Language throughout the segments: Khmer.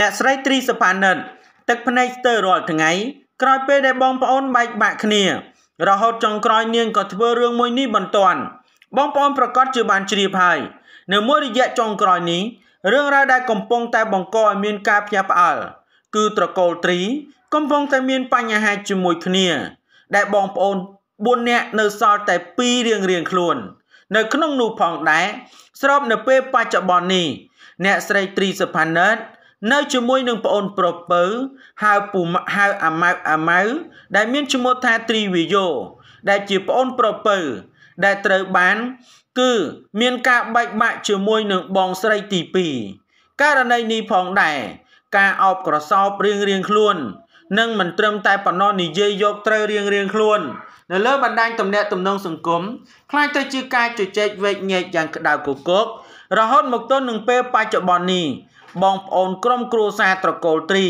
អ្នកស្រីត្រីសុផានិតទឹកភ្នែកស្ទើររាល់ថ្ងៃក្រោយពេលដែលបងប្អូនបែកបាក់គ្នា រហូតចុងក្រោយនាងក៏ធ្វើរឿងមួយនេះបន្ទាន់បងប្អូនប្រកាសជាបានជ្រាបហើយនៅមួយរយៈចុងក្រោយនេះរឿងរ៉ាវដែលកំពុងតែបង្កឲ្យមានការភ្ញាក់ផ្អើលគឺត្រកូលត្រី កំពុងតែមានបញ្ហាជាមួយគ្នា ដែលបងប្អូន4នាក់នៅសល់តែ2រៀងរៀងខ្លួន នៅ ក្នុងនោះផងដែរស្រប នៅពេលបច្ចុប្បន្ននេះ អ្នកស្រីត្រីសុផានិតនៅជាមួយនឹងប្អូនប្រពៅហៅពូហៅអាម៉ៅអាម៉ៅដែលមានឈ្មោះថាត្រីវិយោដែលជាប្អូនប្រពៅដែលត្រូវបាន គឺមានការបែកបាក់ជាមួយនឹងបងស្រីទី2ករណីនេះផងដែរការអោបក្រសោបរៀងរៀងខ្លួននិងមិនត្រឹមតែប៉ុណ្ណោះនិយាយយកត្រូវរៀងរៀងខ្លួននៅលើបណ្ដាញទំនាក់ទំនងសង្គមខ្លាចទៅជាការជជែកវែកញែកយ៉ាងក្តៅគគុករហូតមកទល់នឹងពេលបច្ចុប្បន្ននេះបងប្អូនក្រុមគ្រួសារត្រកូលទ្រី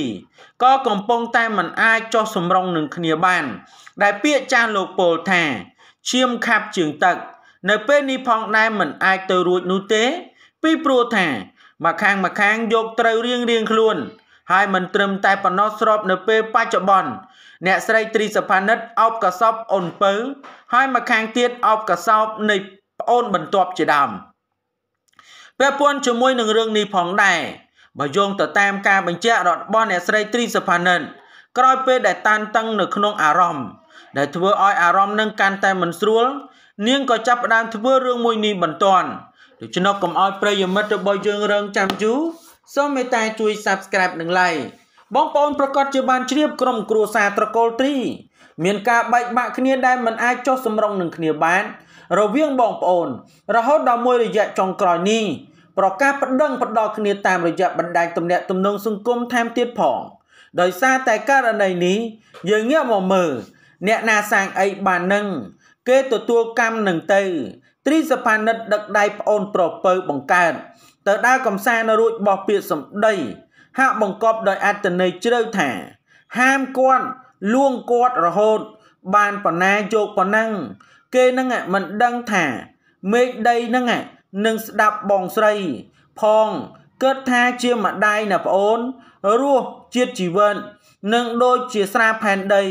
ក៏កំពុងតែមិនអាចចោះសម្រុងនឹងគ្នាបាន ដែលពាក្យចាស់លោកពលថាឈាមខាប់ជើងទឹក នៅពេលនេះផងដែរមិនអាចទៅរួចនោះទេ ពីព្រោះថាមកខាងមកខាងយកត្រូវរៀងរៀងខ្លួនហើយមិនត្រឹមតែប៉ុណ្ណោះស្រប នៅពេលបច្ចុប្បន្នអ្នកស្រីទ្រីសផានិតអោបកសបអូនពៅហើយមកខាងទៀតអោបកសបនៃប្អូនបន្ទាប់ជាដើមពាក់ព័ន្ធជាមួយនឹងរឿងនេះផងដែរបើយោងទៅតាមការបញ្ជាក់របស់អ្នកស្រីទ្រីសុផានិនក្រោយពេលដែលតានតឹងនៅក្នុងអារម្មណ៍ដែលធ្វើឲ្យអារម្មណ៍នឹងកាន់តែមិនស្រួល នាងក៏ចាប់ផ្ដើមធ្វើរឿងមួយនេះបន្ទាន់ដូច្នោះកុំឲ្យប្រិយមិត្តរបស់យើងរងចាំយូរសូមមេត្តាជួយ Subscribe និង Like បងប្អូនប្រកាសជាបានជ្រាបក្រុមគ្រួសារត្រកូលត្រីមានការបែកបាក់គ្នាដែលមិនអាចចុះសម្រុងនឹងគ្នាបាន រវាងបងប្អូន រហូតដល់មួយរយៈចុងក្រោយនេះប្រកាសប្តឹងផ្ដោគ្នាតាមរយៈបណ្ដាញទំនាក់ទំនងសង្គមថែមទៀតផងដោយសារតែករណីនេះ យើងងាកមកមើលអ្នកណាសាងអីបាននឹងគេទទួលកម្មនឹងទៅទ្រីសភានិតដឹកដៃប្អូនប្រពៅបង្កើតទៅដើរកំសាន្តរួចបោះពាក្យសម្ដី ហាក់បង្កប់ដោយអត្តន័យជ្រៅថាហាមគាត់លួងគាត់រហូតបានបណ្ណាយកប៉ុណ្ណឹងគេនឹងមិនដឹងថា មេឃដីនឹងនិងស្ដាប់បងស្រី ផងគិតថាជាម្ដាយណាប្អូនរស់ជាតិជីវិតនិងដូចជាស្រាផែនដី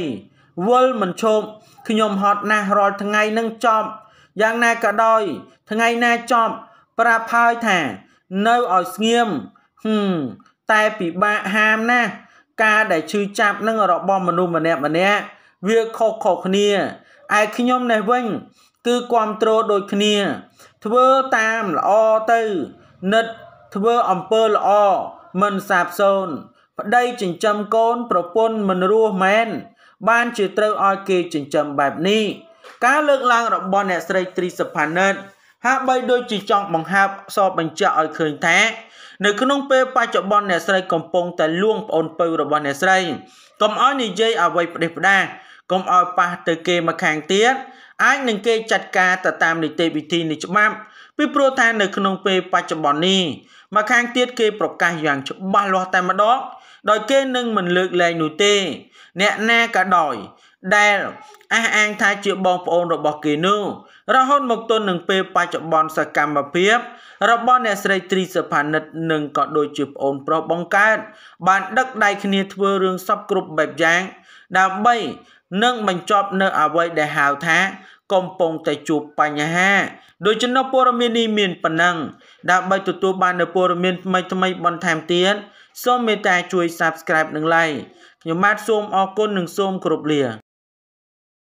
វល់មិនឈប់ខ្ញុំហត់ណាស់រាល់ថ្ងៃនឹងចប់យ៉ាងណាក៏ដោយថ្ងៃណាចប់ប្រាប់ហើយថា នៅឲ្យស្ងៀមហឹមតែពិបាកហាមណាស់ការដែលឈឺចាប់នឹងរបស់មនុស្សម្នាក់ម្នាក់វាខុសខុសគ្នាឯខ្ញុំនេះវិញគឺគ្រប់គ្រងដូចគ្នា ធ្វើតាមល្អទៅនិតធ្វើអំពើល្អមិនសាបសូន្យប្តីចិញ្ចឹមកូន ប្រពន្ធមិនរស់មែនបានជាត្រូវឲ្យគេចិញ្ចឹមបែបនេះការលើកឡើងរបស់អ្នកស្រីទ្រីសុផានិតហាក់បីដូចជាចង់បង្ហាប់សបបញ្ជាក់ឲ្យឃើញថានៅក្នុងពេលបច្ចុប្បន្នអ្នកស្រីកំពុងតែលួងប្អូនពៅរបស់អ្នកស្រីកុំឲ្យនិយាយអ្វីផ្ដេសផ្ដាសកុំឲ្យប៉ះទៅគេមកខាងទៀតអាចនឹងគេចាត់ការទៅតាមនីតិវិធីនៃច្បាប់ពីព្រោះថានៅក្នុងពេលបច្ចុប្បន្ននេះមកខាងទៀតគេប្រកាសយ៉ាងច្បាស់លាស់តែម្ដងដោយគេនឹងមិនលើកលែងនោះទេ អ្នកណាក៏ដោយដែលអះអាងថាជាបងប្អូនរបស់គេនោះរហូតមកទល់នឹងពេលបច្ចុប្បន្នសកម្មភាពរបស់អ្នកស្រីទ្រីសុផានិតនិងក៏ដូចជាប្អូនប្រុសបង្កើតបានដឹកដៃគ្នាធ្វើរឿងសពគ្រប់បែបយ៉ាងដើម្បីនិងបញ្ចប់នៅអ្វីដែលហៅថា កំពុងតែជួបបញ្ហាដូច្នោះព័ត៌មាននេះមានប៉ុណ្ណឹងដើម្បីទទួលបាននូវព័ត៌មានថ្មីថ្មីបន្ថែមទៀតសូមមេត្តាជួយ Subscribe និង Like ខ្ញុំបាទសូមអរគុណនិងសូមគោរពលា